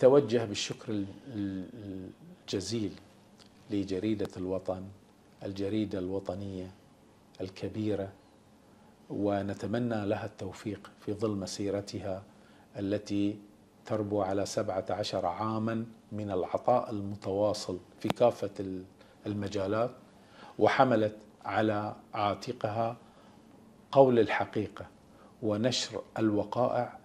أتوجه بالشكر الجزيل لجريدة الوطن الجريدة الوطنية الكبيرة ونتمنى لها التوفيق في ظل مسيرتها التي تربو على 17 عاما من العطاء المتواصل في كافة المجالات وحملت على عاتقها قول الحقيقة ونشر الوقائع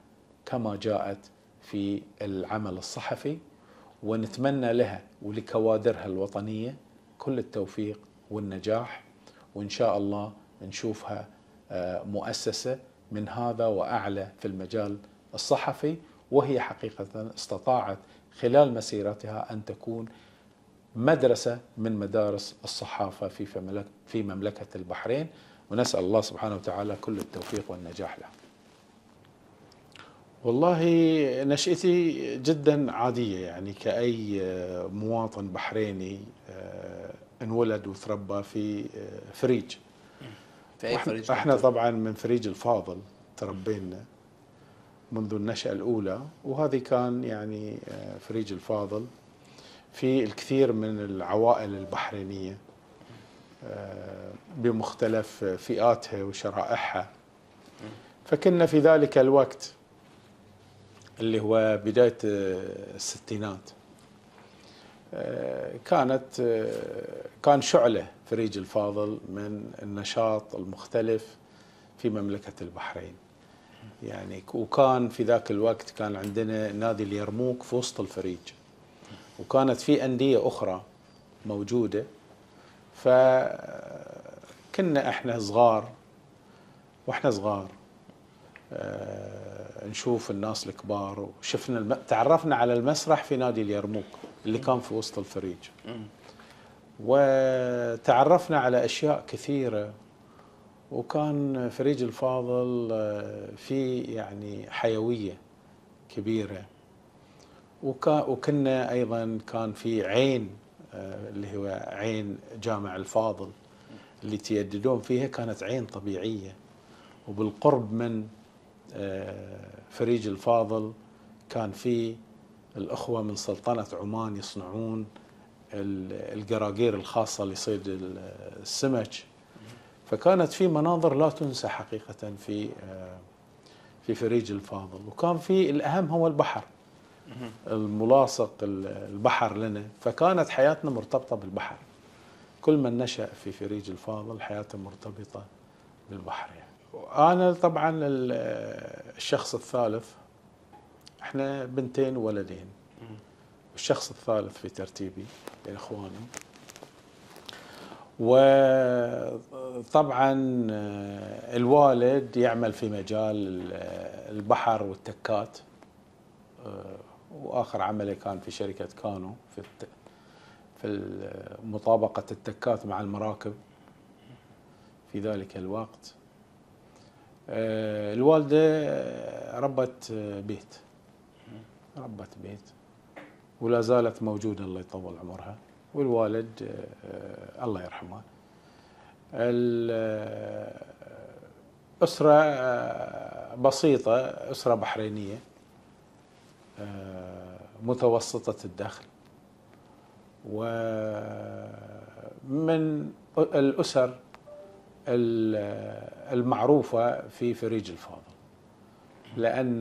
كما جاءت في العمل الصحفي ونتمنى لها ولكوادرها الوطنية كل التوفيق والنجاح وإن شاء الله نشوفها آه، مؤسسة من هذا وأعلى في المجال الصحفي وهي حقيقة استطاعت خلال مسيرتها أن تكون مدرسة من مدارس الصحافة في في مملكة البحرين ونسأل الله سبحانه وتعالى كل التوفيق والنجاح لها والله نشأتي جدا عادية يعني كأي آه، مواطن بحريني آه، انولد وتربى في آه، فريج في أي فريج احنا طبعا من فريج الفاضل تربينا منذ النشأة الأولى وهذه كان يعني فريج الفاضل في الكثير من العوائل البحرينية بمختلف فئاتها وشرائحها فكنا في ذلك الوقت اللي هو بداية الستينات آه، كانت آه، كان شعلة فريج الفاضل من النشاط المختلف في مملكة البحرين يعني وكان في ذاك الوقت كان عندنا نادي اليرموك في وسط الفريج وكانت في أندية أخرى موجودة فكنا آه، احنا صغار واحنا صغار نشوف الناس الكبار وشفنا الم... تعرفنا على المسرح في نادي اليرموك اللي كان في وسط الفريج وتعرفنا على اشياء كثيره وكان فريج الفاضل آه، في يعني حيويه كبيره وكنا ايضا كان في عين آه، اللي هو عين جامع الفاضل اللي تيددون فيها كانت عين طبيعيه وبالقرب من آه، فريج الفاضل كان في الأخوة من سلطنة عمان يصنعون القراقير الخاصة لصيد السمك فكانت في مناظر لا تنسى حقيقة في آه، في فريج الفاضل وكان في الأهم هو البحر الملاصق البحر لنا فكانت حياتنا مرتبطة بالبحر كل من نشأ في فريج الفاضل حياته مرتبطة بالبحر يعني انا طبعا الشخص الثالث احنا بنتين ولدين الشخص الثالث في ترتيبي بين يعني اخواني وطبعا آه، الوالد يعمل في مجال البحر والتكات آه، واخر عملي كان في شركه كانو في في مطابقه التكات مع المراكب في ذلك الوقت آه، الوالده آه، ربت آه، بيت ربت بيت ولا زالت موجوده الله يطول عمرها والوالد الله يرحمه أسرة بسيطة أسرة بحرينية متوسطة الدخل ومن الأسر المعروفة في فريج الفاضل لأن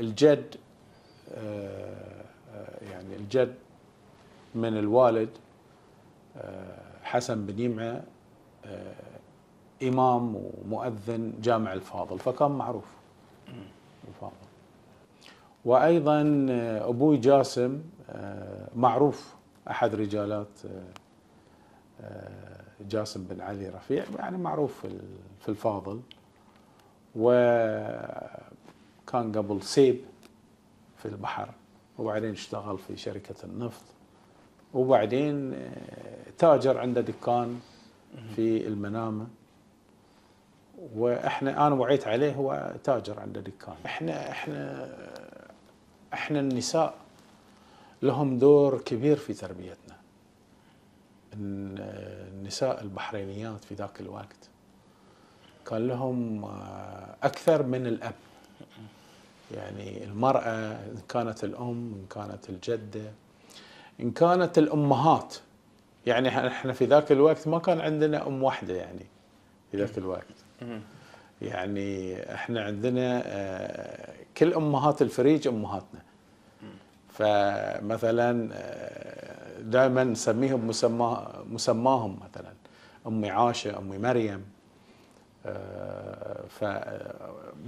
الجد آه، آه، يعني الجد من الوالد آه، حسن بن يمعة إمام ومؤذن جامع الفاضل فكان معروف الفاضل وأيضا أبوي جاسم معروف أحد رجالات جاسم بن علي رفيع يعني معروف في الفاضل وكان قبل سيب في البحر وبعدين اشتغل في شركة النفط وبعدين آه، تاجر عنده دكان في المنامة واحنا انا وعيت عليه هو تاجر عنده دكان احنا احنا احنا النساء لهم دور كبير في تربيتنا النساء البحرينيات في ذاك الوقت كان لهم آه، اكثر من الاب يعني المراه ان كانت الام ان كانت الجده ان كانت الامهات يعني احنا في ذاك الوقت ما كان عندنا ام واحده يعني في ذاك الوقت يعني احنا عندنا آه، كل امهات الفريج امهاتنا فمثلا آه، دائما نسميهم مسمى مسماهم مثلا امي عاشه امي مريم آه، ف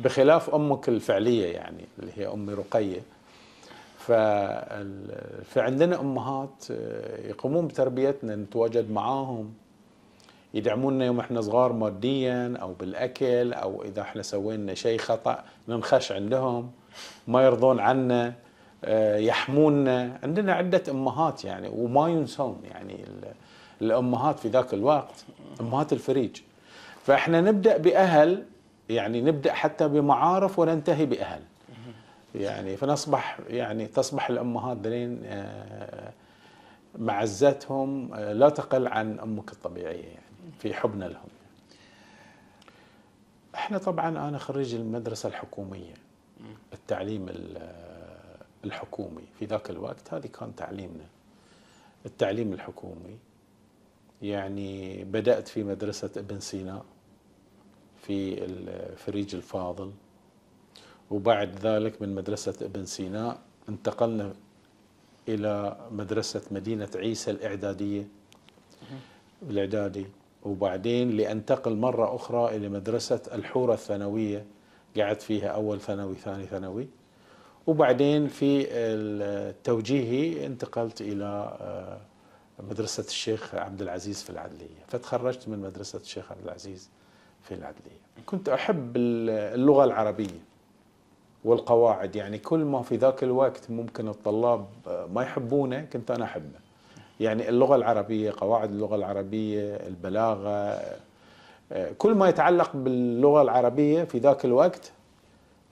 بخلاف امك الفعليه يعني اللي هي امي رقيه فعندنا امهات آه، يقومون بتربيتنا نتواجد معاهم يدعمونا يوم احنا صغار ماديا او بالاكل او اذا احنا سوينا شيء خطا ننخش عندهم ما يرضون عنا آه، يحموننا آه، عندنا عدة أمهات يعني وما ينسون يعني الأمهات في ذاك الوقت أمهات الفريج فإحنا نبدأ بأهل يعني نبدأ حتى بمعارف وننتهي بأهل يعني فنصبح يعني تصبح الأمهات دلين آه، معزتهم لا تقل عن أمك الطبيعية يعني في حبنا لهم احنا طبعا انا خريج المدرسه الحكوميه التعليم الحكومي في ذاك الوقت هذا كان تعليمنا التعليم الحكومي يعني بدأت في مدرسة ابن سينا في الفريج الفاضل وبعد ذلك من مدرسة ابن سينا انتقلنا إلى مدرسة مدينة عيسى الإعدادية الإعدادي وبعدين لأنتقل مرة أخرى إلى مدرسة الحورة الثانوية قعدت فيها أول ثانوي ثاني ثانوي وبعدين في التوجيهي انتقلت إلى آه، مدرسة الشيخ عبد العزيز في العدلية فتخرجت من مدرسة الشيخ عبد العزيز في العدلية كنت أحب اللغة العربية والقواعد يعني كل ما في ذاك الوقت ممكن الطلاب آه، ما يحبونه كنت أنا أحبه يعني اللغة العربية قواعد اللغة العربية البلاغة آه، كل ما يتعلق باللغة العربية في ذاك الوقت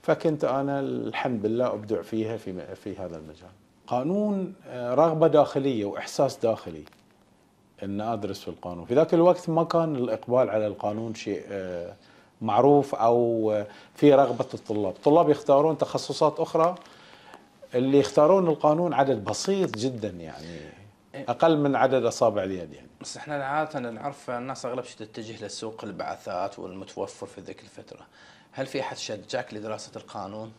فكنت انا الحمد لله ابدع فيها في في هذا المجال. قانون آه، رغبه داخليه واحساس داخلي ان ادرس في القانون، في ذاك الوقت ما كان الاقبال على القانون شيء آه، معروف او آه، في رغبه الطلاب، الطلاب يختارون تخصصات اخرى اللي يختارون القانون عدد بسيط جدا يعني إيه. اقل من عدد اصابع اليد يعني بس احنا عاده نعرف الناس اغلب شيء تتجه للسوق البعثات والمتوفر في ذيك الفتره هل في احد شجعك لدراسه القانون؟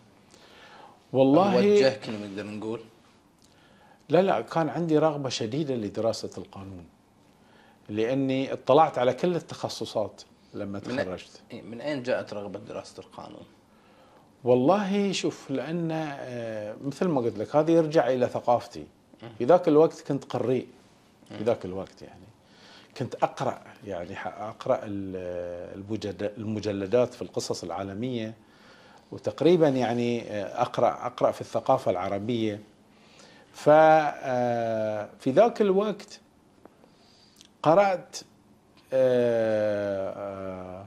والله وجهك نقدر نقول لا لا كان عندي رغبه شديده لدراسه القانون لاني اطلعت على كل التخصصات لما تخرجت من, من اين جاءت رغبه دراسه القانون؟ والله شوف لان آه، مثل ما قلت لك هذا يرجع الى ثقافتي في ذاك الوقت كنت قريء في ذاك الوقت يعني كنت اقرا يعني اقرا المجلدات في القصص العالميه وتقريبا يعني اقرا اقرا في الثقافه العربيه ففي آه، ذاك الوقت قرات آه، آه،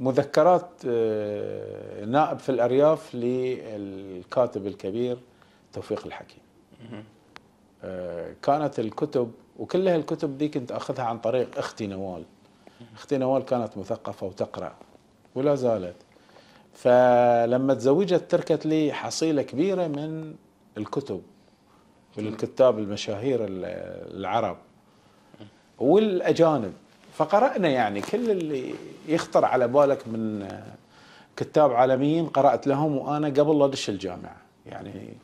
مذكرات نائب في الارياف للكاتب الكبير توفيق الحكيم كانت الكتب وكل هالكتب دي كنت اخذها عن طريق اختي نوال اختي نوال كانت مثقفه وتقرا ولا زالت فلما تزوجت تركت لي حصيله كبيره من الكتب وللكتاب المشاهير العرب والاجانب فقرانا يعني كل اللي يخطر على بالك من كتاب عالميين قرات لهم وانا قبل لا ادش الجامعه يعني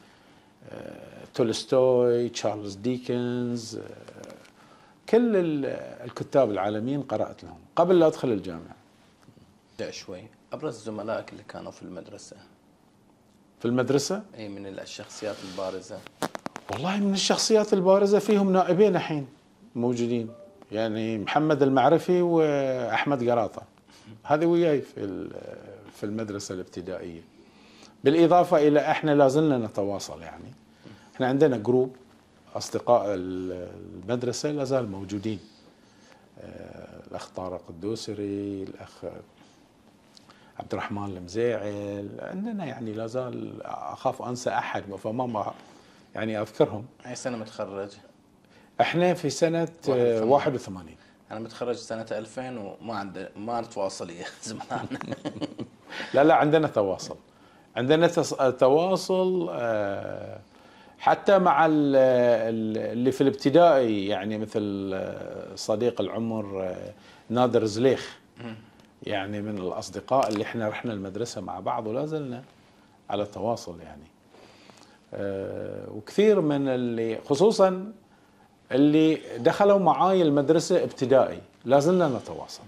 آه، تولستوي تشارلز ديكنز كل الكتاب العالميين قرأت لهم قبل لا أدخل الجامعة شوي أبرز زملائك اللي كانوا في المدرسة في المدرسة؟ أي من الشخصيات البارزة والله من الشخصيات البارزة فيهم نائبين الحين موجودين يعني محمد المعرفي وأحمد قراطة هذه وياي في في المدرسة الابتدائية بالإضافة إلى إحنا لازلنا نتواصل يعني إحنا عندنا جروب أصدقاء المدرسة لازال موجودين آه، الأخ طارق الدوسري الأخ عبد الرحمن المزيعل عندنا يعني لازال أخاف أنسى أحد فما ما يعني أذكرهم أي سنة متخرج؟ احنا في سنة 81 آه، أنا متخرج سنة 2000 وما عندي ما نتواصل يا زملائنا لا لا عندنا تواصل عندنا تواصل آه حتى مع اللي في الابتدائي يعني مثل آه، صديق العمر آه، نادر زليخ يعني من الاصدقاء اللي احنا رحنا المدرسه مع بعض ولا زلنا على تواصل يعني آه، وكثير من اللي خصوصا اللي دخلوا معاي المدرسه ابتدائي لا زلنا نتواصل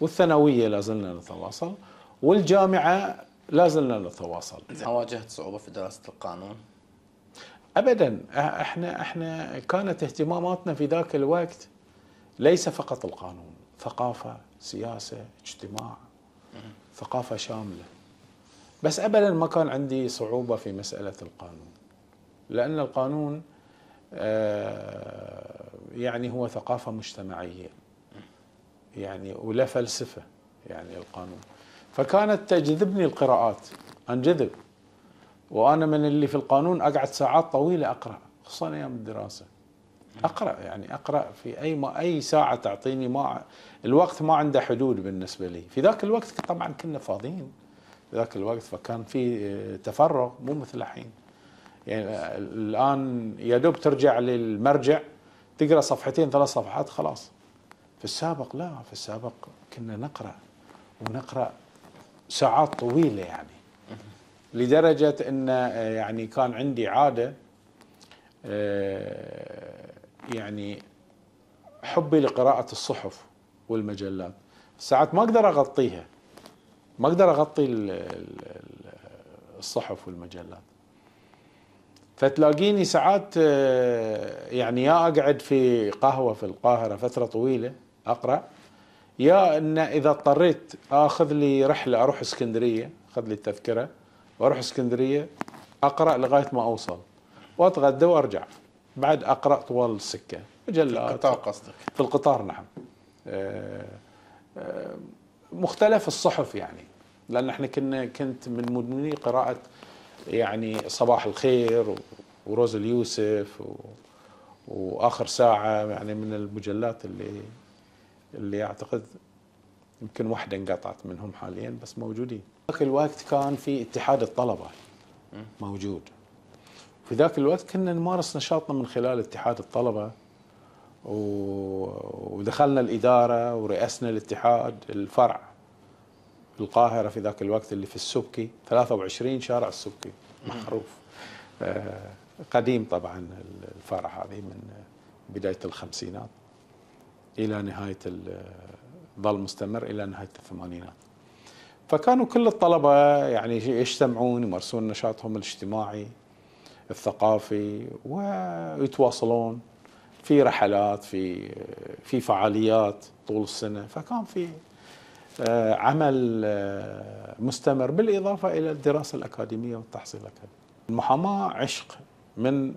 والثانويه لا زلنا نتواصل والجامعه لا زلنا نتواصل. هل واجهت صعوبه في دراسه القانون؟ ابدا احنا احنا كانت اهتماماتنا في ذاك الوقت ليس فقط القانون، ثقافه، سياسه، اجتماع ثقافه شامله. بس ابدا ما كان عندي صعوبه في مساله القانون. لان القانون آه، يعني هو ثقافه مجتمعيه. يعني ولا فلسفه يعني القانون. فكانت تجذبني القراءات، انجذب وانا من اللي في القانون اقعد ساعات طويله اقرا خصوصا ايام الدراسه اقرا يعني اقرا في اي ما اي ساعه تعطيني ما الوقت ما عنده حدود بالنسبه لي في ذاك الوقت طبعا كنا فاضيين في ذاك الوقت فكان في آه، تفرغ مو مثل الحين يعني آه، الان يا دوب ترجع للمرجع تقرا صفحتين ثلاث صفحات خلاص في السابق لا في السابق كنا نقرا ونقرا ساعات طويله يعني لدرجه ان آه، يعني كان عندي عاده آه، يعني حبي لقراءه الصحف والمجلات ساعات ما اقدر اغطيها ما اقدر اغطي الصحف والمجلات فتلاقيني ساعات آه، يعني يا اقعد في قهوه في القاهره فتره طويله اقرا يا ان اذا اضطريت اخذ لي رحله اروح اسكندريه اخذ لي التذكره واروح اسكندريه اقرا لغايه ما اوصل واتغدى وارجع بعد اقرا طوال السكه مجلات في القطار قصدك في القطار نعم آه، آه، مختلف الصحف يعني لان احنا كنا كنت من مدمني قراءه يعني صباح الخير وروز اليوسف و واخر ساعه يعني من المجلات اللي اللي اعتقد يمكن واحده انقطعت منهم حاليا بس موجودين ذاك الوقت كان في اتحاد الطلبه موجود في ذاك الوقت كنا نمارس نشاطنا من خلال اتحاد الطلبه ودخلنا الاداره ورئسنا الاتحاد الفرع القاهره في ذاك الوقت اللي في السبكي 23 شارع السبكي معروف آه، قديم طبعا الفرع هذه من بدايه الخمسينات الى نهايه ظل مستمر الى نهايه الثمانينات فكانوا كل الطلبة يعني يجتمعون يمارسون نشاطهم الاجتماعي الثقافي ويتواصلون في رحلات في في فعاليات طول السنة فكان في آه، عمل آه، مستمر بالإضافة إلى الدراسة الأكاديمية والتحصيل الأكاديمي المحاماة عشق من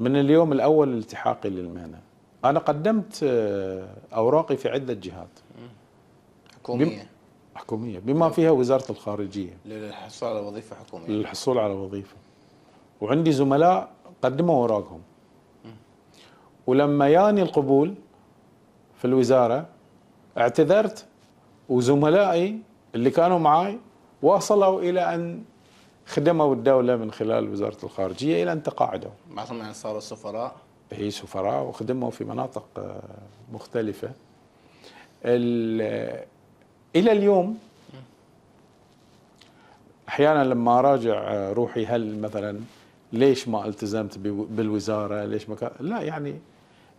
من اليوم الأول الالتحاقي للمهنة أنا قدمت آه، أوراقي في عدة جهات حكومية حكومية بما فيها وزارة الخارجية للحصول على وظيفة حكومية للحصول على وظيفة وعندي زملاء قدموا اوراقهم ولما ياني القبول في الوزارة اعتذرت وزملائي اللي كانوا معي واصلوا إلى أن خدموا الدولة من خلال وزارة الخارجية إلى أن تقاعدوا معظم يعني صاروا سفراء هي إيه، سفراء وخدموا في مناطق آه، مختلفة الى اليوم احيانا لما اراجع روحي هل مثلا ليش ما التزمت بالوزاره؟ ليش ما لا يعني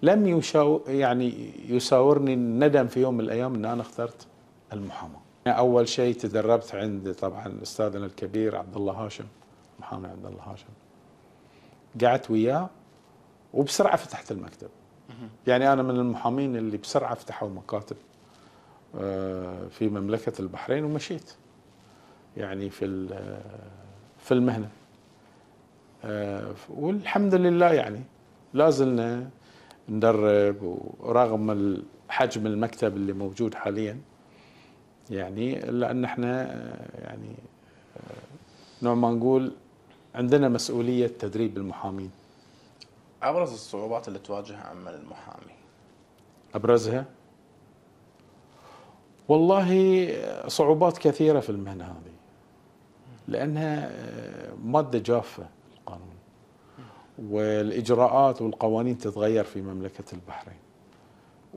لم يشاو يعني يساورني الندم في يوم من الايام ان انا اخترت المحاماه. يعني اول شيء تدربت عند طبعا استاذنا الكبير عبد الله هاشم محامي عبد الله هاشم. قعدت وياه وبسرعه فتحت المكتب. يعني انا من المحامين اللي بسرعه فتحوا مكاتب آه، في مملكة البحرين ومشيت يعني في آه، في المهنة آه، والحمد لله يعني لازلنا ندرب ورغم حجم المكتب اللي موجود حاليا يعني الا ان احنا يعني نوع ما نقول عندنا مسؤوليه تدريب المحامين ابرز الصعوبات اللي تواجه عمل المحامي ابرزها والله صعوبات كثيرة في المهنة هذه لأنها آه، مادة جافة القانون والإجراءات والقوانين تتغير في مملكة البحرين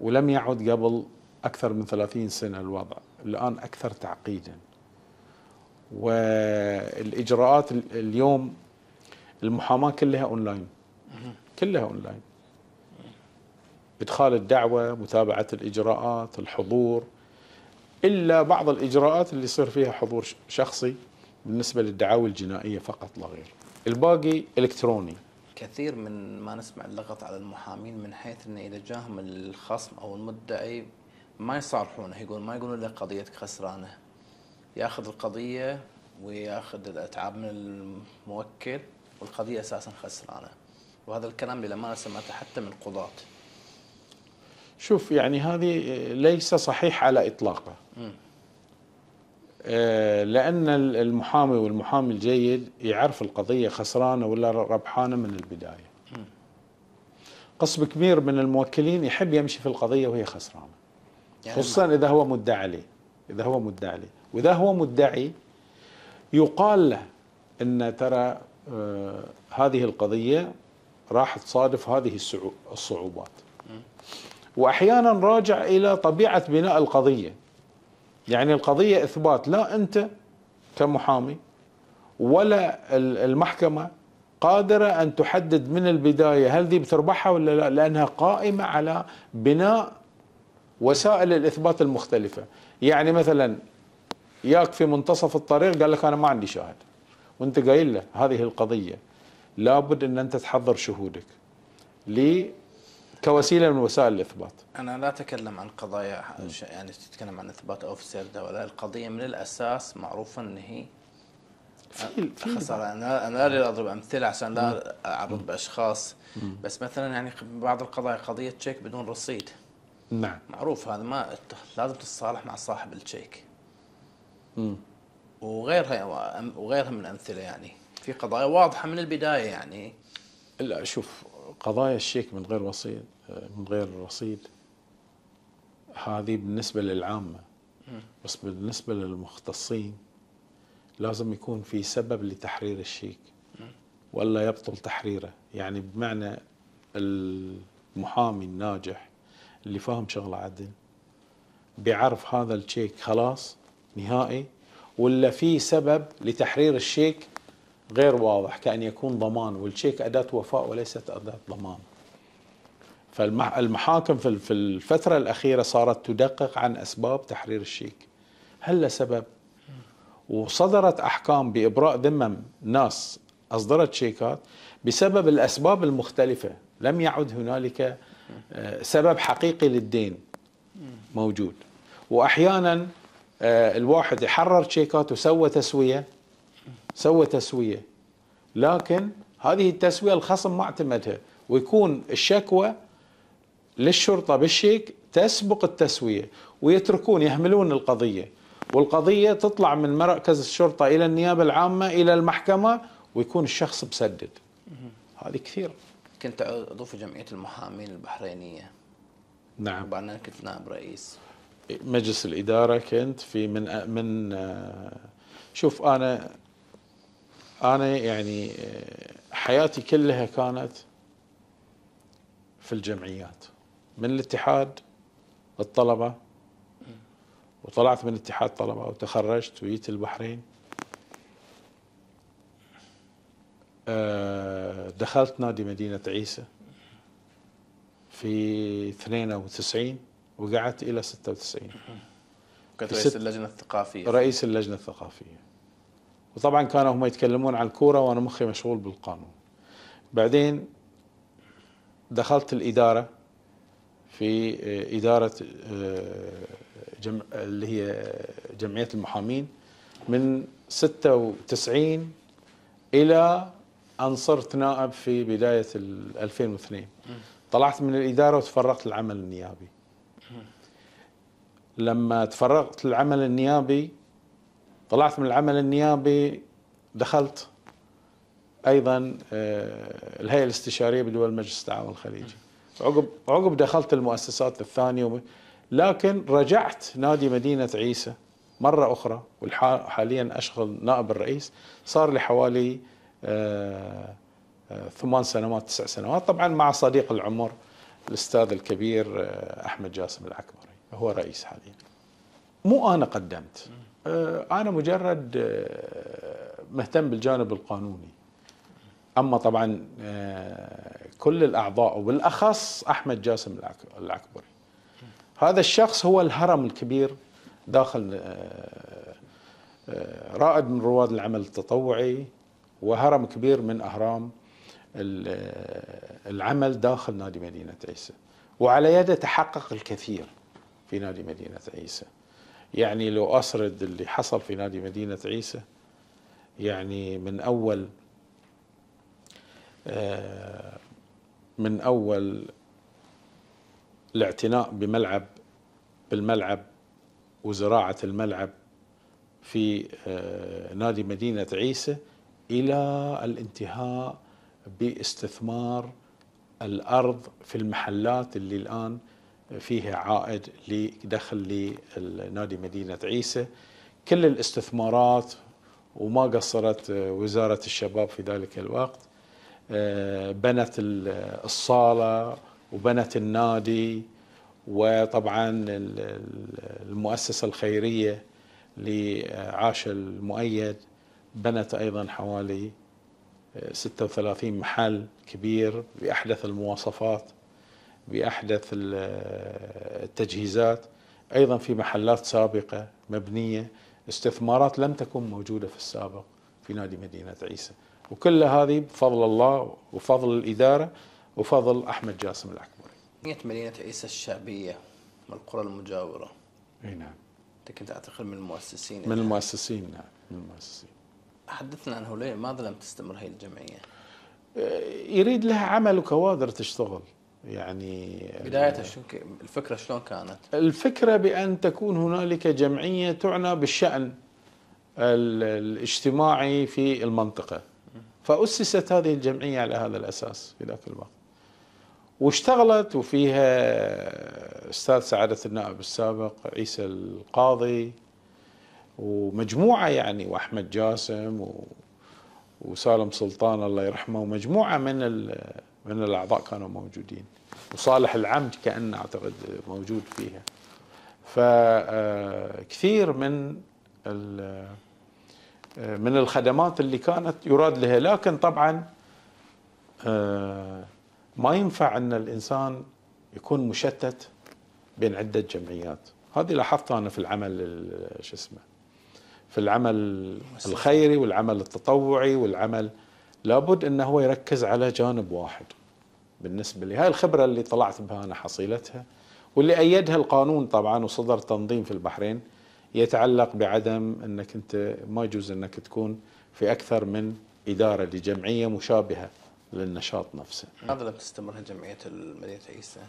ولم يعد قبل أكثر من 30 سنة الوضع الآن أكثر تعقيدا والإجراءات اليوم المحاماة كلها أونلاين كلها أونلاين إدخال الدعوة متابعة الإجراءات الحضور الا بعض الاجراءات اللي يصير فيها حضور شخصي بالنسبه للدعاوي الجنائيه فقط لا غير. الباقي الكتروني. كثير من ما نسمع اللغط على المحامين من حيث انه اذا جاهم الخصم او المدعي ما يصارحونه يقول ما يقولون له قضيتك خسرانه. ياخذ القضيه وياخذ الاتعاب من الموكل والقضيه اساسا خسرانه. وهذا الكلام ما سمعته حتى من قضاه. شوف يعني هذه ليس صحيح على إطلاقه آه، لأن المحامي والمحامي الجيد يعرف القضية خسرانة ولا ربحانة من البداية قسم كبير من الموكلين يحب يمشي في القضية وهي خسرانة يعني خصوصا إذا هو مدعى عليه إذا هو مدعى عليه وإذا هو مدعي يقال له أن ترى آه هذه القضية راح تصادف هذه الصعوبات واحيانا راجع الى طبيعه بناء القضيه يعني القضيه اثبات لا انت كمحامي ولا المحكمه قادره ان تحدد من البدايه هل دي بتربحها ولا لا لانها قائمه على بناء وسائل الاثبات المختلفه يعني مثلا ياك في منتصف الطريق قال لك انا ما عندي شاهد وانت قايل له هذه القضيه لابد ان انت تحضر شهودك كوسيله من وسائل الاثبات انا لا اتكلم عن قضايا يعني تتكلم عن اثبات او سرده ولا القضيه من الاساس معروفه ان هي خساره انا انا لا اضرب امثله عشان لا اعرض باشخاص بس مثلا يعني بعض القضايا قضيه تشيك بدون رصيد نعم معروف هذا ما لازم تتصالح مع صاحب التشيك وغيرها يعني، وغيرها من الامثله يعني في قضايا واضحه من البدايه يعني لا شوف قضايا الشيك من غير وسيط آه، من غير رصيد هذه بالنسبة للعامة بس بالنسبة للمختصين لازم يكون في سبب لتحرير الشيك ولا يبطل تحريره يعني بمعنى المحامي الناجح اللي فاهم شغله عدل بيعرف هذا الشيك خلاص نهائي ولا في سبب لتحرير الشيك غير واضح كأن يكون ضمان والشيك أداة وفاء وليست أداة ضمان فالمحاكم في الفترة الأخيرة صارت تدقق عن أسباب تحرير الشيك هل له سبب وصدرت أحكام بإبراء ذمم ناس أصدرت شيكات بسبب الأسباب المختلفة لم يعد هنالك آه، سبب حقيقي للدين موجود وأحيانا آه، الواحد يحرر شيكات وسوى تسوية سوى تسويه لكن هذه التسويه الخصم ما اعتمدها ويكون الشكوى للشرطه بالشيك تسبق التسويه ويتركون يهملون القضيه والقضيه تطلع من مركز الشرطه الى النيابه العامه الى المحكمه ويكون الشخص مسدد هذه كثير كنت عضو في جمعيه المحامين البحرينيه نعم وبعدين كنت نائب رئيس مجلس الاداره كنت في من من آه، شوف انا انا يعني آه، حياتي كلها كانت في الجمعيات من الاتحاد الطلبه وطلعت من اتحاد طلبه وتخرجت وجيت البحرين آه، دخلت نادي مدينه عيسى في 92 وقعدت الى 96 كنت رئيس اللجنه الثقافيه رئيس اللجنه الثقافيه وطبعا كانوا هم يتكلمون عن الكورة وأنا مخي مشغول بالقانون بعدين دخلت الإدارة في آه، إدارة آه، جمع اللي هي جمعية المحامين من 96 إلى أن صرت نائب في بداية 2002 طلعت من الإدارة وتفرغت للعمل النيابي لما تفرغت للعمل النيابي طلعت من العمل النيابي دخلت ايضا آه، الهيئه الاستشاريه بدول مجلس التعاون الخليجي عقب عقب دخلت المؤسسات الثانيه لكن رجعت نادي مدينه عيسى مره اخرى وحاليا اشغل نائب الرئيس صار لي حوالي آه، آه، ثمان سنوات تسع سنوات طبعا مع صديق العمر الاستاذ الكبير احمد جاسم العكبري هو رئيس حاليا مو انا قدمت آه، انا مجرد آه، مهتم بالجانب القانوني اما طبعا آه، كل الاعضاء وبالاخص احمد جاسم العكبري هذا الشخص هو الهرم الكبير داخل رائد من رواد العمل التطوعي وهرم كبير من اهرام العمل داخل نادي مدينه عيسى وعلى يده تحقق الكثير في نادي مدينه عيسى يعني لو أسرد اللي حصل في نادي مدينة عيسى يعني من أول آه، من أول الاعتناء بملعب بالملعب وزراعة الملعب في آه، نادي مدينة عيسى إلى الانتهاء باستثمار الأرض في المحلات اللي الآن فيها عائد لدخل لنادي مدينة عيسى كل الاستثمارات وما قصرت آه، وزارة الشباب في ذلك الوقت آه، بنت الصالة وبنت النادي وطبعا المؤسسة الخيرية لعاش المؤيد بنت أيضا حوالي 36 آه، محل كبير بأحدث المواصفات باحدث التجهيزات ايضا في محلات سابقه مبنيه استثمارات لم تكن موجوده في السابق في نادي مدينه عيسى وكل هذه بفضل الله وفضل الاداره وفضل احمد جاسم الأكبر مدينه مدينه عيسى الشعبيه والقرى المجاوره. اي نعم. انت كنت اعتقد من المؤسسين من المؤسسين نعم من المؤسسين. حدثنا عنه ليه ماذا لم تستمر هي الجمعيه؟ أه، يريد لها عمل وكوادر تشتغل يعني بداية شو الفكرة شلون كانت؟ الفكرة بأن تكون هنالك جمعية تعنى بالشأن الاجتماعي في المنطقة فأسست هذه الجمعية على هذا الأساس في ذاك الوقت واشتغلت وفيها أستاذ سعادة النائب السابق عيسى القاضي ومجموعة يعني وأحمد جاسم و... وسالم سلطان الله يرحمه ومجموعة من ال... من الأعضاء كانوا موجودين وصالح العمد كأن أعتقد موجود فيها فكثير آه، من آه، من الخدمات اللي كانت يراد لها لكن طبعا آه، ما ينفع أن الإنسان يكون مشتت بين عدة جمعيات هذه لاحظتها أنا في العمل شو اسمه في العمل الخيري والعمل التطوعي والعمل لابد أنه هو يركز على جانب واحد بالنسبة لي هاي الخبرة اللي طلعت بها أنا حصيلتها واللي أيدها القانون طبعا وصدر تنظيم في البحرين يتعلق بعدم أنك أنت ما يجوز أنك تكون في أكثر من إدارة لجمعية مشابهة للنشاط نفسه لماذا لم تستمر جمعية المدينه عيسى؟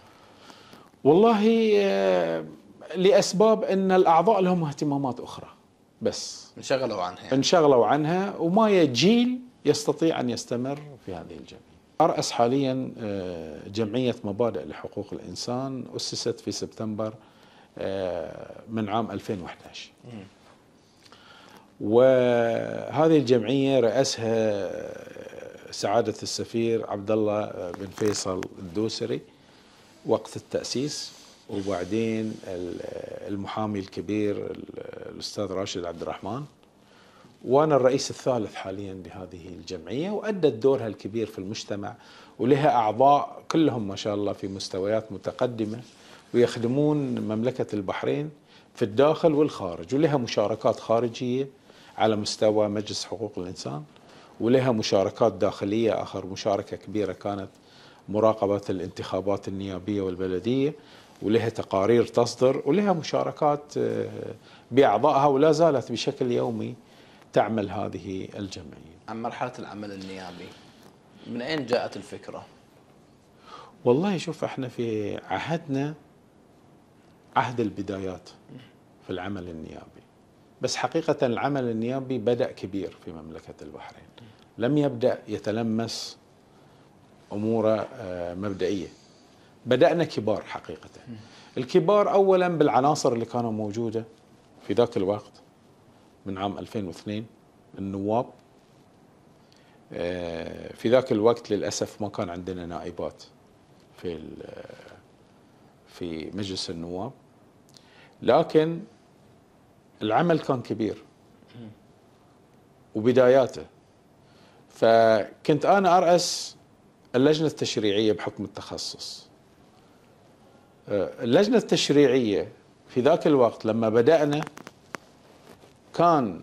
والله آه، لأسباب أن الأعضاء لهم اهتمامات أخرى بس انشغلوا عنها يعني. انشغلوا عنها وما يجيل يستطيع أن يستمر في هذه الجمعية أرأس حاليا آه، جمعية مبادئ لحقوق الإنسان أسست في سبتمبر آه، من عام 2011 وهذه الجمعية رأسها آه، سعادة السفير عبد الله بن فيصل الدوسري وقت التأسيس وبعدين المحامي الكبير الأستاذ راشد عبد الرحمن وأنا الرئيس الثالث حاليا لهذه الجمعية وأدت دورها الكبير في المجتمع ولها أعضاء كلهم ما شاء الله في مستويات متقدمة ويخدمون مملكة البحرين في الداخل والخارج ولها مشاركات خارجية على مستوى مجلس حقوق الإنسان ولها مشاركات داخلية آخر مشاركة كبيرة كانت مراقبة الانتخابات النيابية والبلدية ولها تقارير تصدر ولها مشاركات آه، بأعضائها ولا زالت بشكل يومي تعمل هذه الجمعية عن مرحلة العمل النيابي من أين جاءت الفكرة؟ والله شوف احنا في عهدنا عهد البدايات في العمل النيابي بس حقيقة العمل النيابي بدأ كبير في مملكة البحرين لم يبدأ يتلمس أموره آه، مبدئية بدأنا كبار حقيقة الكبار أولا بالعناصر اللي كانوا موجودة في ذاك الوقت من عام 2002 النواب آه، في ذاك الوقت للاسف ما كان عندنا نائبات في آه، في مجلس النواب لكن العمل كان كبير وبداياته فكنت انا ارأس اللجنه التشريعيه بحكم التخصص آه، اللجنه التشريعيه في ذاك الوقت لما بدأنا كان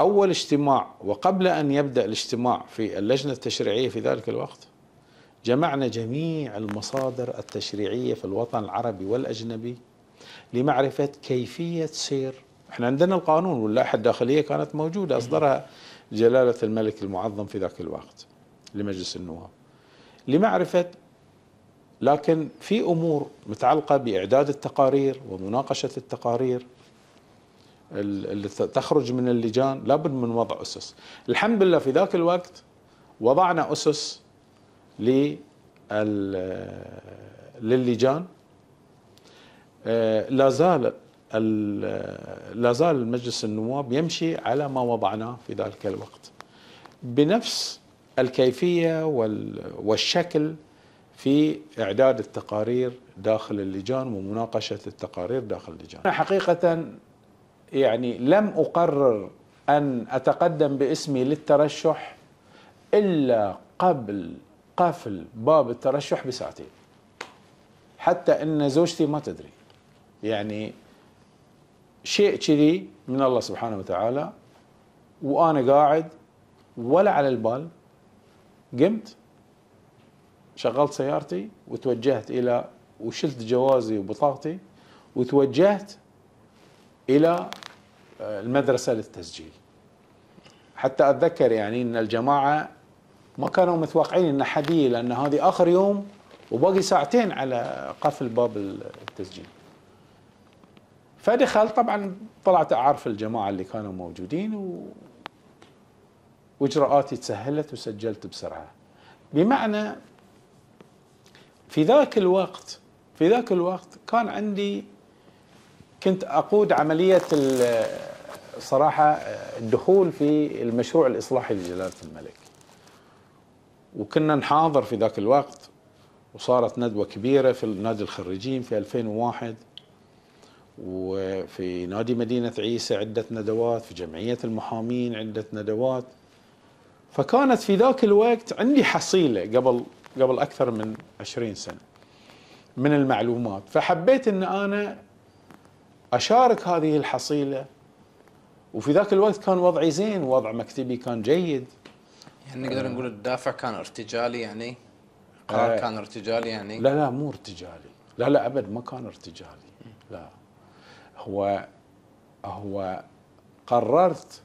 أول اجتماع وقبل أن يبدأ الاجتماع في اللجنة التشريعية في ذلك الوقت جمعنا جميع المصادر التشريعية في الوطن العربي والأجنبي لمعرفة كيفية سير احنا عندنا القانون واللائحة الداخلية كانت موجودة أصدرها جلالة الملك المعظم في ذاك الوقت لمجلس النواب لمعرفة لكن في أمور متعلقة بإعداد التقارير ومناقشة التقارير اللي تخرج من اللجان لابد من وضع أسس الحمد لله في ذاك الوقت وضعنا أسس للجان آه، لا زال لا زال المجلس النواب يمشي على ما وضعناه في ذلك الوقت بنفس الكيفية والشكل في إعداد التقارير داخل اللجان ومناقشة التقارير داخل اللجان حقيقة يعني لم أقرر أن أتقدم باسمي للترشح إلا قبل قفل باب الترشح بساعتين حتى أن زوجتي ما تدري يعني شيء كذي من الله سبحانه وتعالى وأنا قاعد ولا على البال قمت شغلت سيارتي وتوجهت إلى وشلت جوازي وبطاقتي وتوجهت إلى المدرسة للتسجيل حتى أتذكر يعني أن الجماعة ما كانوا متوقعين أن حدي لأن هذه آخر يوم وباقي ساعتين على قفل باب التسجيل فدخل طبعا طلعت أعرف الجماعة اللي كانوا موجودين و... وإجراءاتي تسهلت وسجلت بسرعة بمعنى في ذاك الوقت في ذاك الوقت كان عندي كنت اقود عمليه صراحه الدخول في المشروع الاصلاحي لجلاله الملك وكنا نحاضر في ذاك الوقت وصارت ندوه كبيره في نادي الخريجين في 2001 وفي نادي مدينه عيسى عده ندوات في جمعيه المحامين عده ندوات فكانت في ذاك الوقت عندي حصيله قبل قبل اكثر من 20 سنه من المعلومات فحبيت ان انا اشارك هذه الحصيله وفي ذاك الوقت كان وضعي زين وضع مكتبي كان جيد يعني نقدر نقول الدافع كان ارتجالي يعني قرار إيه. كان ارتجالي يعني لا لا مو ارتجالي لا لا ابد ما كان ارتجالي لا هو هو قررت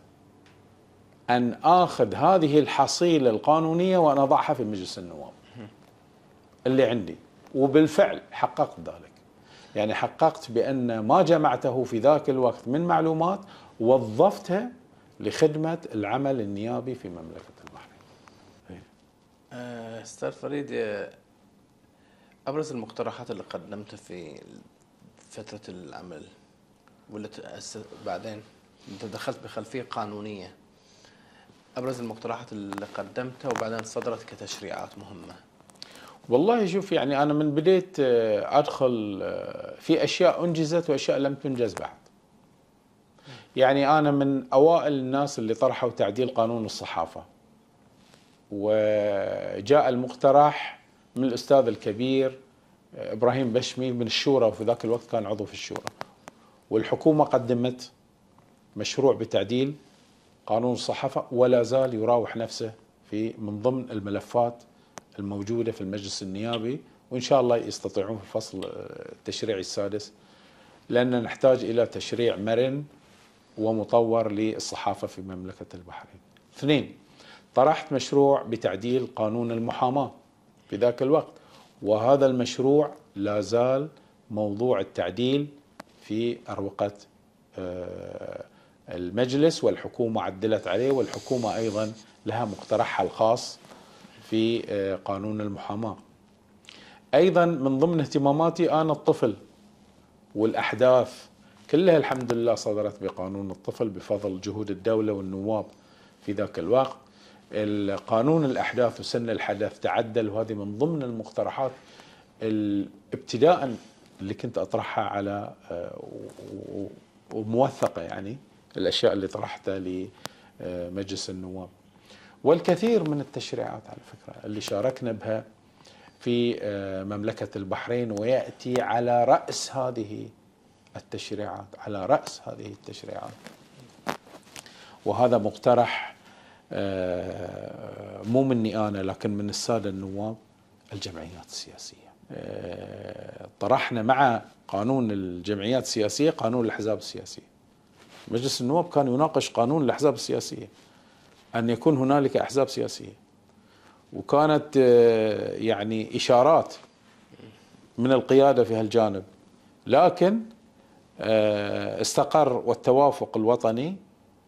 ان اخذ هذه الحصيله القانونيه وان اضعها في مجلس النواب اللي عندي وبالفعل حققت ذلك يعني حققت بأن ما جمعته في ذاك الوقت من معلومات وظفتها لخدمة العمل النيابي في مملكة البحرين آه، أستاذ فريد آه، أبرز المقترحات اللي قدمتها في فترة العمل واللي بعدين أنت دخلت بخلفية قانونية أبرز المقترحات اللي قدمتها وبعدين صدرت كتشريعات مهمة والله شوف يعني انا من بديت آه، ادخل آه، في اشياء انجزت واشياء لم تنجز بعد. يعني انا من اوائل الناس اللي طرحوا تعديل قانون الصحافه. وجاء المقترح من الاستاذ الكبير آه، ابراهيم بشمي من الشورى وفي ذاك الوقت كان عضو في الشورى. والحكومه قدمت مشروع بتعديل قانون الصحافه ولا زال يراوح نفسه في من ضمن الملفات الموجودة في المجلس النيابي وإن شاء الله يستطيعون في الفصل آه، التشريعي السادس لأن نحتاج إلى تشريع مرن ومطور للصحافة في مملكة البحرين اثنين طرحت مشروع بتعديل قانون المحاماة في ذاك الوقت وهذا المشروع لا زال موضوع التعديل في أروقة آه، المجلس والحكومة عدلت عليه والحكومة أيضا لها مقترحها الخاص في آه، قانون المحاماة أيضا من ضمن اهتماماتي أنا الطفل والأحداث كلها الحمد لله صدرت بقانون الطفل بفضل جهود الدولة والنواب في ذاك الوقت القانون الأحداث وسن الحدث تعدل وهذه من ضمن المقترحات ابتداء اللي كنت أطرحها على آه، وموثقة يعني الأشياء اللي طرحتها لمجلس النواب والكثير من التشريعات على فكرة اللي شاركنا بها في آه، مملكة البحرين ويأتي على رأس هذه التشريعات على رأس هذه التشريعات وهذا مقترح آه، مو مني أنا لكن من السادة النواب الجمعيات السياسية آه، طرحنا مع قانون الجمعيات السياسية قانون الأحزاب السياسية مجلس النواب كان يناقش قانون الأحزاب السياسية أن يكون هنالك أحزاب سياسية وكانت آه، يعني إشارات من القيادة في هالجانب لكن آه، استقر والتوافق الوطني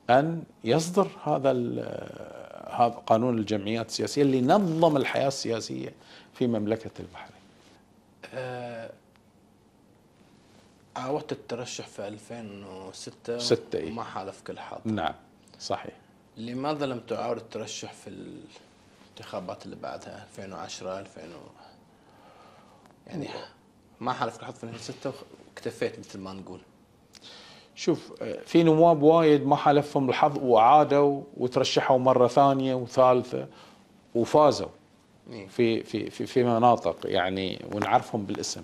أن يصدر هذا آه، هذا قانون الجمعيات السياسية اللي نظم الحياة السياسية في مملكة البحرين عاودت الترشح في 2006 ستة إيه. وما حالف كل حظ نعم صحيح لماذا لم تعاود الترشح في الانتخابات اللي بعدها 2010 2000 يعني ما حالفك الحظ في 2006 واكتفيت مثل ما نقول شوف في نواب وايد ما حالفهم الحظ وعادوا وترشحوا مره ثانيه وثالثه وفازوا في في في, في مناطق يعني ونعرفهم بالاسم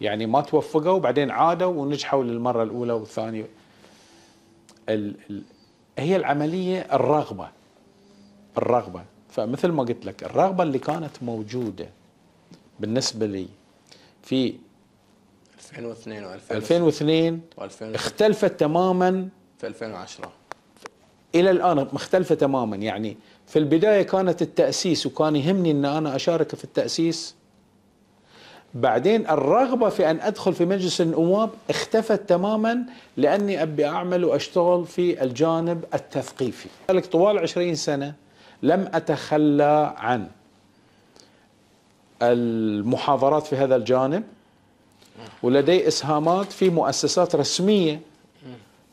يعني ما توفقوا وبعدين عادوا ونجحوا للمره الاولى والثانيه ال ال هي العملية الرغبة الرغبة فمثل ما قلت لك الرغبة اللي كانت موجودة بالنسبة لي في 2002 و 2002 اختلفت تماما في 2010 الى الان مختلفه تماما يعني في البدايه كانت التاسيس وكان يهمني ان انا اشارك في التاسيس بعدين الرغبة في أن أدخل في مجلس النواب اختفت تماما لأني أبي أعمل وأشتغل في الجانب التثقيفي لذلك طوال عشرين سنة لم أتخلى عن المحاضرات في هذا الجانب ولدي إسهامات في مؤسسات رسمية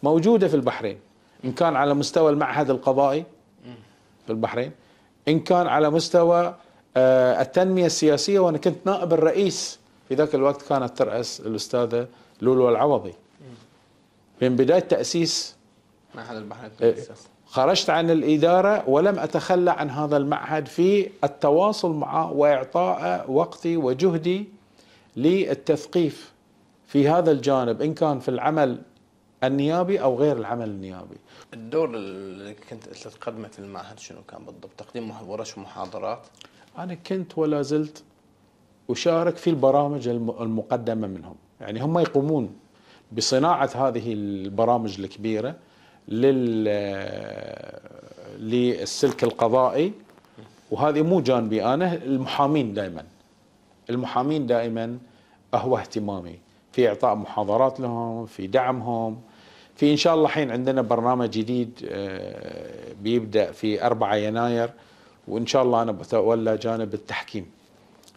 موجودة في البحرين إن كان على مستوى المعهد القضائي في البحرين إن كان على مستوى آه، التنمية السياسية وأنا كنت نائب الرئيس في ذاك الوقت كانت ترأس الأستاذة لولو العوضي من بداية تأسيس معهد البحرين آه، خرجت عن الإدارة ولم أتخلى عن هذا المعهد في التواصل معه وإعطاء وقتي وجهدي للتثقيف في هذا الجانب إن كان في العمل النيابي أو غير العمل النيابي الدور اللي كنت تقدمه في المعهد شنو كان بالضبط تقديم ورش ومحاضرات أنا كنت ولا زلت أشارك في البرامج المقدمة منهم يعني هم يقومون بصناعة هذه البرامج الكبيرة لل... للسلك القضائي وهذه مو جانبي أنا المحامين دائما المحامين دائما هو اهتمامي في إعطاء محاضرات لهم في دعمهم في إن شاء الله الحين عندنا برنامج جديد آه، بيبدأ في 4 يناير وان شاء الله انا بتولى جانب التحكيم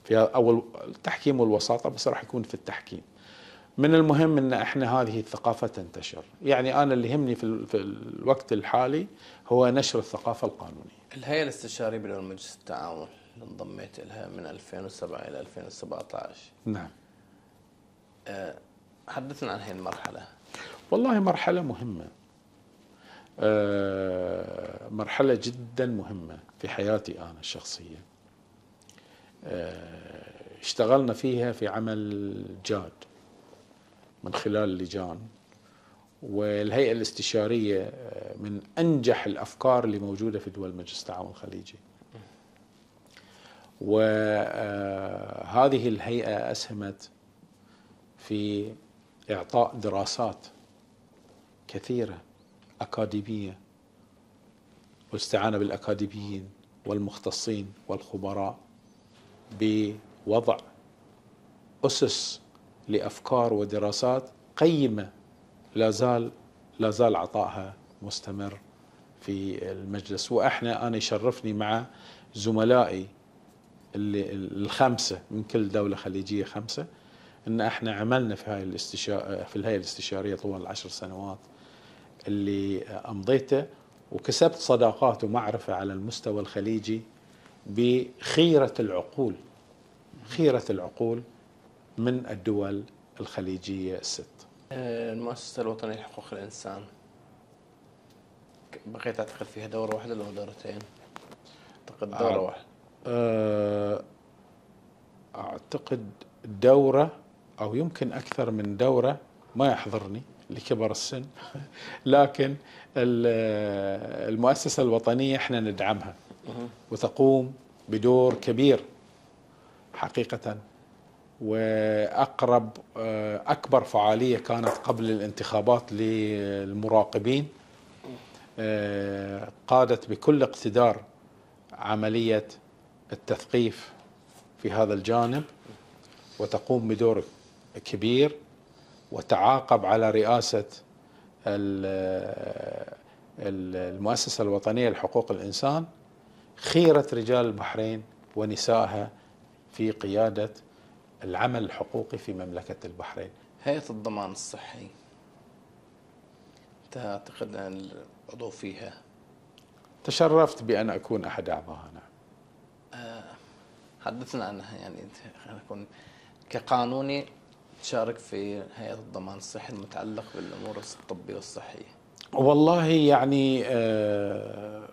في اول التحكيم والوساطه بس راح يكون في التحكيم من المهم ان احنا هذه الثقافه تنتشر، يعني انا اللي يهمني في, في الوقت الحالي هو نشر الثقافه القانونيه. الهيئه الاستشاريه بالعلوم مجلس التعاون اللي انضميت لها من 2007 الى 2017. نعم. آه، حدثنا عن هذه المرحله. والله مرحله مهمه. آه، مرحلة جدا مهمة في حياتي أنا الشخصية آه، اشتغلنا فيها في عمل جاد من خلال اللجان والهيئة الاستشارية آه، من أنجح الأفكار اللي موجودة في دول مجلس التعاون الخليجي وهذه الهيئة أسهمت في إعطاء دراسات كثيرة أكاديمية واستعان بالأكاديميين والمختصين والخبراء بوضع أسس لأفكار ودراسات قيمة لا زال لا زال عطائها مستمر في المجلس واحنا انا يشرفني مع زملائي اللي الخمسه من كل دوله خليجيه خمسه ان احنا عملنا في هاي الاستشار في الهيئه الاستشاريه طوال العشر سنوات اللي امضيته وكسبت صداقات ومعرفه على المستوى الخليجي بخيره العقول خيره العقول من الدول الخليجيه الست. المؤسسه الوطنيه لحقوق الانسان بقيت اعتقد فيها دوره واحده لو دورتين؟ اعتقد دوره واحده. آه، اعتقد دوره او يمكن اكثر من دوره ما يحضرني لكبر السن لكن المؤسسة الوطنية احنا ندعمها وتقوم بدور كبير حقيقة وأقرب أكبر فعالية كانت قبل الانتخابات للمراقبين قادت بكل اقتدار عملية التثقيف في هذا الجانب وتقوم بدور كبير وتعاقب على رئاسة المؤسسة الوطنية لحقوق الإنسان خيرة رجال البحرين ونسائها في قيادة العمل الحقوقي في مملكة البحرين هيئة الضمان الصحي تعتقد أن العضو فيها تشرفت بأن أكون أحد أعضائها نعم آه، حدثنا عنها يعني نكون كقانوني تشارك في هيئه الضمان الصحي المتعلق بالامور الطبيه والصحيه؟ والله يعني آه،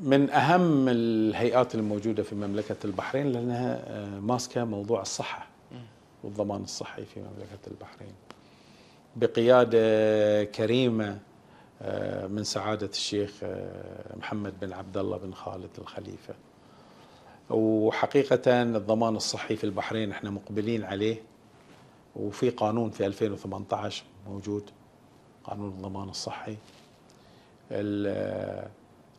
من اهم الهيئات الموجوده في مملكه البحرين لانها آه، ماسكه موضوع الصحه والضمان الصحي في مملكه البحرين. بقياده كريمه آه، من سعاده الشيخ محمد بن عبد الله بن خالد الخليفه. وحقيقة الضمان الصحي في البحرين احنا مقبلين عليه وفي قانون في 2018 موجود قانون الضمان الصحي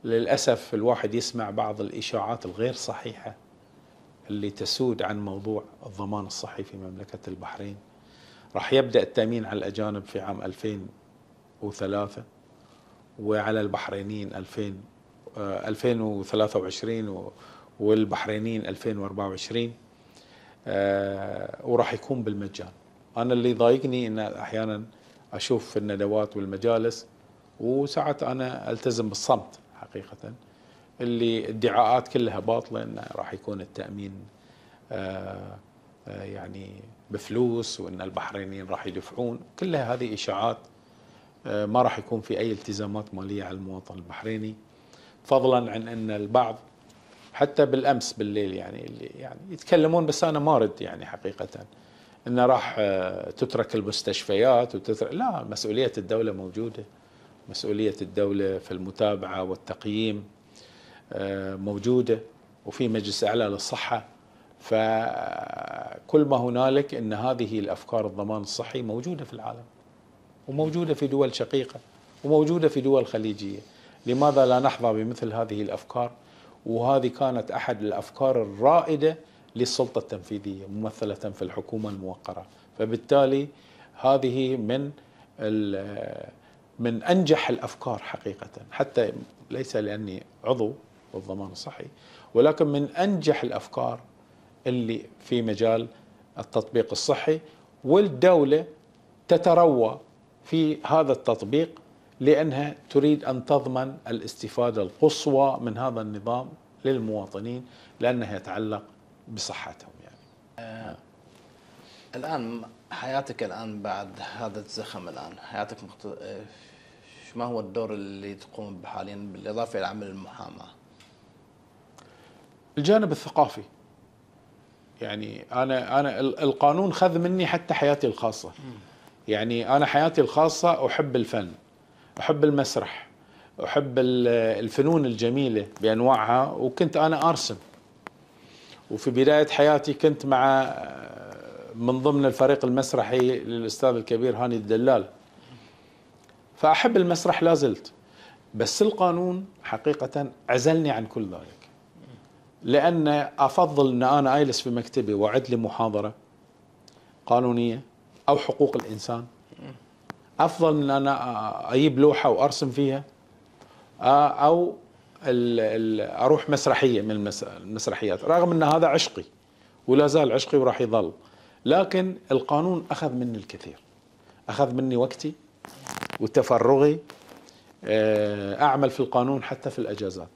للأسف الواحد يسمع بعض الإشاعات الغير صحيحة اللي تسود عن موضوع الضمان الصحي في مملكة البحرين راح يبدأ التأمين على الأجانب في عام 2003 وعلى البحرينيين 2000 2023 آه، والبحرينيين 2024 آه، وراح يكون بالمجان انا اللي ضايقني ان احيانا اشوف في الندوات والمجالس وساعات انا التزم بالصمت حقيقه اللي ادعاءات كلها باطله انه راح يكون التامين آه، آه، يعني بفلوس وان البحرينيين راح يدفعون كلها هذه اشاعات ما راح يكون في اي التزامات ماليه على المواطن البحريني فضلا عن ان البعض حتى بالامس بالليل يعني اللي يعني يتكلمون بس انا ما رد يعني حقيقه انه راح آه، تترك المستشفيات وتترك لا مسؤوليه الدوله موجوده مسؤوليه الدوله في المتابعه والتقييم آه، موجوده وفي مجلس اعلى للصحه فكل ما هنالك ان هذه الافكار الضمان الصحي موجوده في العالم وموجوده في دول شقيقه وموجوده في دول خليجيه لماذا لا نحظى بمثل هذه الافكار وهذه كانت أحد الأفكار الرائدة للسلطة التنفيذية ممثلة في الحكومة الموقرة فبالتالي هذه من من أنجح الأفكار حقيقة حتى ليس لأني عضو بالضمان الصحي ولكن من أنجح الأفكار اللي في مجال التطبيق الصحي والدولة تتروى في هذا التطبيق لأنها تريد أن تضمن الاستفادة القصوى من هذا النظام للمواطنين لأنها يتعلق بصحتهم يعني آه. الآن حياتك الآن بعد هذا الزخم الآن حياتك مخت... آه، ما هو الدور اللي تقوم به حاليا بالإضافة إلى عمل المحاماة الجانب الثقافي يعني انا انا القانون خذ مني حتى حياتي الخاصه يعني انا حياتي الخاصه احب الفن أحب المسرح أحب الفنون الجميلة بأنواعها وكنت أنا أرسم وفي بداية حياتي كنت مع آه، من ضمن الفريق المسرحي للأستاذ الكبير هاني الدلال فأحب المسرح لا زلت بس القانون حقيقة عزلني عن كل ذلك لأن أفضل أن أنا أجلس في مكتبي وأعد لي محاضرة قانونية أو حقوق الإنسان افضل من انا اجيب لوحه وارسم فيها آه، او الـ الـ اروح مسرحيه من المسرحيات رغم ان هذا عشقي ولا زال عشقي وراح يظل لكن القانون اخذ مني الكثير اخذ مني وقتي وتفرغي آه، اعمل في القانون حتى في الاجازات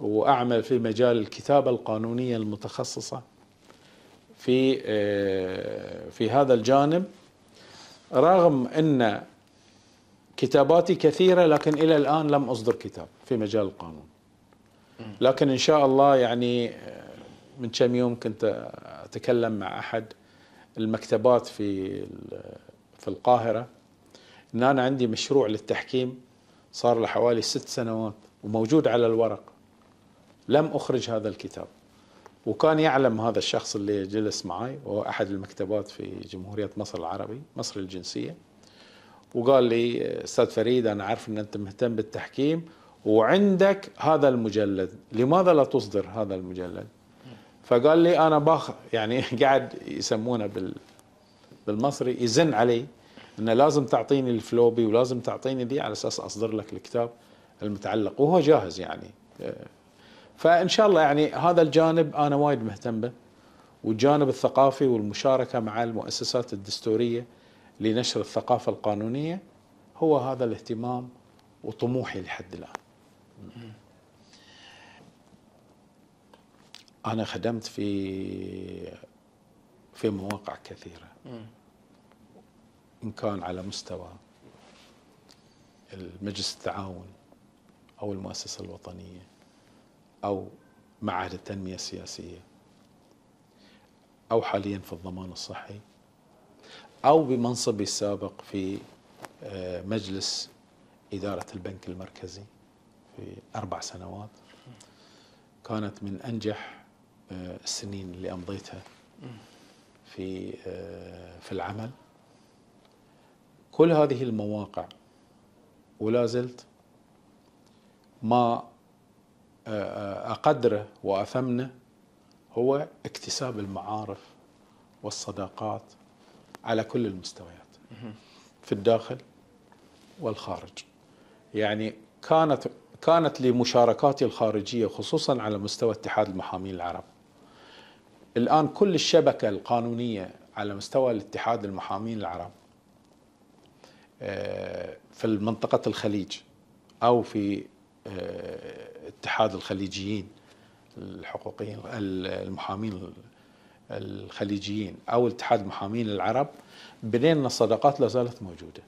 واعمل في مجال الكتابه القانونيه المتخصصه في آه، في هذا الجانب رغم أن كتاباتي كثيرة لكن إلى الآن لم أصدر كتاب في مجال القانون لكن إن شاء الله يعني آه، من كم يوم كنت أتكلم مع أحد المكتبات في في القاهرة إن أنا عندي مشروع للتحكيم صار له حوالي ست سنوات وموجود على الورق لم أخرج هذا الكتاب وكان يعلم هذا الشخص اللي جلس معي وهو أحد المكتبات في جمهورية مصر العربي مصر الجنسية وقال لي أستاذ فريد أنا عارف أن أنت مهتم بالتحكيم وعندك هذا المجلد لماذا لا تصدر هذا المجلد فقال لي أنا باخ يعني قاعد يسمونه بال بالمصري يزن علي أنه لازم تعطيني الفلوبي ولازم تعطيني دي على أساس أصدر لك الكتاب المتعلق وهو جاهز يعني آه، فان شاء الله يعني هذا الجانب انا وايد مهتم به والجانب الثقافي والمشاركه مع المؤسسات الدستوريه لنشر الثقافه القانونيه هو هذا الاهتمام وطموحي لحد الان. انا خدمت في في مواقع كثيره ان كان على مستوى المجلس التعاون او المؤسسه الوطنيه أو معهد التنمية السياسية أو حاليا في الضمان الصحي أو بمنصبي السابق في آه، مجلس إدارة البنك المركزي في أربع سنوات كانت من أنجح آه، السنين اللي أمضيتها في آه، في العمل كل هذه المواقع ولا زلت ما أقدره وأثمنه هو اكتساب المعارف والصداقات على كل المستويات في الداخل والخارج يعني كانت كانت لمشاركاتي الخارجيه خصوصا على مستوى اتحاد المحامين العرب الان كل الشبكه القانونيه على مستوى الاتحاد المحامين العرب آه، في منطقه الخليج او في آه، اتحاد الخليجيين الحقوقيين المحامين الخليجيين او اتحاد المحامين العرب بنينا الصداقات لا زالت موجوده.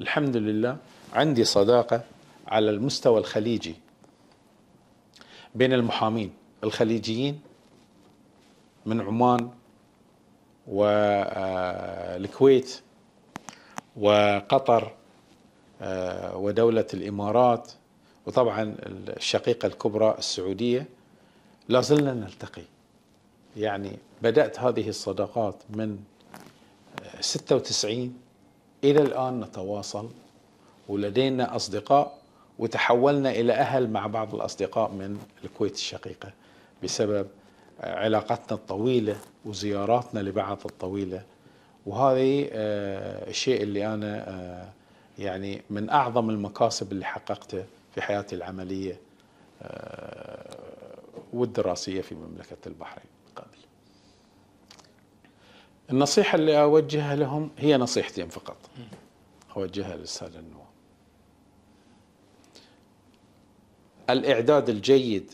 الحمد لله عندي صداقه على المستوى الخليجي بين المحامين الخليجيين من عمان والكويت آه، وقطر آه، ودولة الإمارات وطبعا الشقيقة الكبرى السعودية لا زلنا نلتقي يعني بدأت هذه الصداقات من 96 إلى الآن نتواصل ولدينا أصدقاء وتحولنا إلى أهل مع بعض الأصدقاء من الكويت الشقيقة بسبب علاقتنا الطويلة وزياراتنا لبعض الطويلة وهذه آه، الشيء اللي أنا آه، يعني من أعظم المكاسب اللي حققته في حياتي العملية آه، والدراسية في مملكة البحرين قبل النصيحة اللي أوجهها لهم هي نصيحتين فقط أوجهها للسادة النواب الإعداد الجيد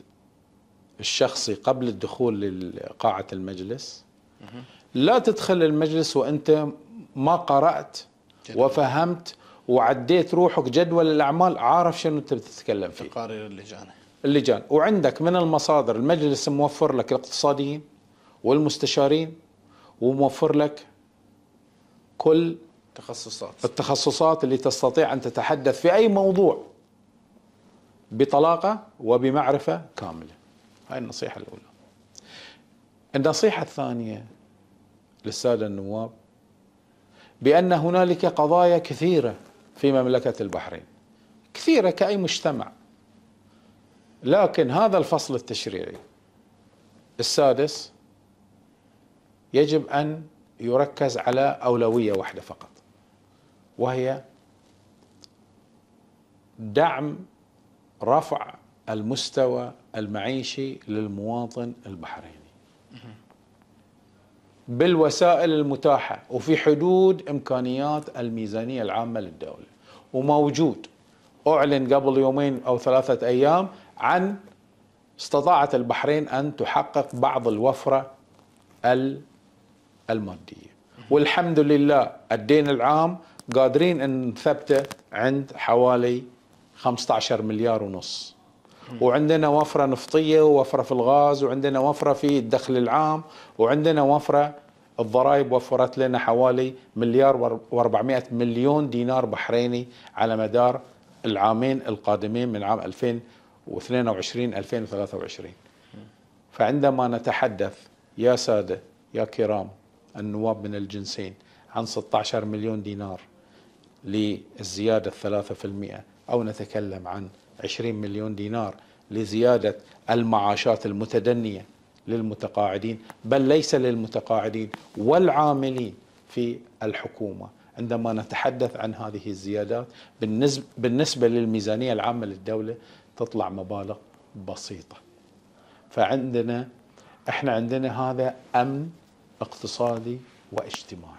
الشخصي قبل الدخول لقاعة المجلس لا تدخل المجلس وأنت ما قرأت وفهمت وعديت روحك جدول الاعمال عارف شنو انت بتتكلم فيه تقارير اللجان اللجان وعندك من المصادر المجلس موفر لك الاقتصاديين والمستشارين وموفر لك كل تخصصات التخصصات اللي تستطيع ان تتحدث في اي موضوع بطلاقه وبمعرفه كامله هاي النصيحه الاولى النصيحه الثانيه للساده النواب بان هنالك قضايا كثيره في مملكة البحرين كثيرة كأي مجتمع لكن هذا الفصل التشريعي السادس يجب أن يركز على أولوية واحدة فقط وهي دعم رفع المستوى المعيشي للمواطن البحريني بالوسائل المتاحة وفي حدود إمكانيات الميزانية العامة للدولة وموجود أعلن قبل يومين أو ثلاثة أيام عن استطاعت البحرين أن تحقق بعض الوفرة المادية والحمد لله الدين العام قادرين أن نثبته عند حوالي 15 مليار ونص وعندنا وفره نفطيه ووفره في الغاز وعندنا وفره في الدخل العام وعندنا وفره الضرائب وفرت لنا حوالي مليار و400 مليون دينار بحريني على مدار العامين القادمين من عام 2022 2023 فعندما نتحدث يا ساده يا كرام النواب من الجنسين عن 16 مليون دينار للزيادة 3% أو نتكلم عن 20 مليون دينار لزيادة المعاشات المتدنية للمتقاعدين بل ليس للمتقاعدين والعاملين في الحكومة عندما نتحدث عن هذه الزيادات بالنسبة, بالنسبة للميزانية العامة للدولة تطلع مبالغ بسيطة فعندنا احنا عندنا هذا أمن اقتصادي واجتماعي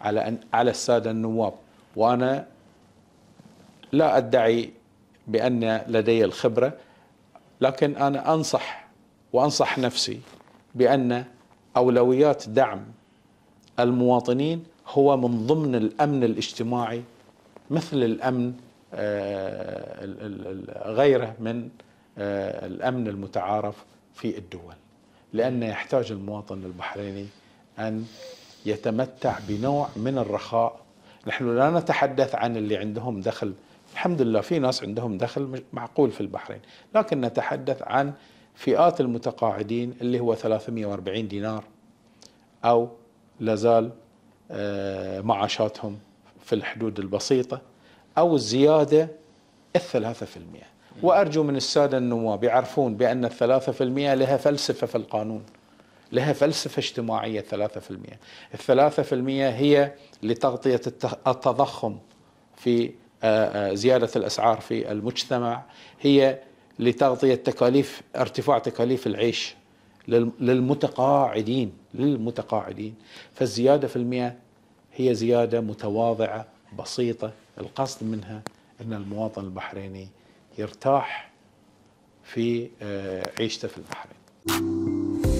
على أن على السادة النواب وأنا لا أدعي بأن لدي الخبرة لكن أنا أنصح وأنصح نفسي بأن أولويات دعم المواطنين هو من ضمن الأمن الاجتماعي مثل الأمن آه، غيره من آه، الأمن المتعارف في الدول لأن يحتاج المواطن البحريني أن يتمتع بنوع من الرخاء نحن لا نتحدث عن اللي عندهم دخل الحمد لله في ناس عندهم دخل معقول في البحرين لكن نتحدث عن فئات المتقاعدين اللي هو 340 دينار أو لازال آه، معاشاتهم في الحدود البسيطة أو الزيادة الثلاثة في المئة وأرجو من السادة النواب يعرفون بأن الثلاثة في المئة لها فلسفة في القانون لها فلسفة اجتماعية الثلاثة في المئة الثلاثة في المئة هي لتغطية التضخم في آه، آه، زيادة الأسعار في المجتمع هي لتغطية تكاليف ارتفاع تكاليف العيش للمتقاعدين للمتقاعدين فالزيادة في المئة هي زيادة متواضعة بسيطة القصد منها أن المواطن البحريني يرتاح في آه، عيشته في البحرين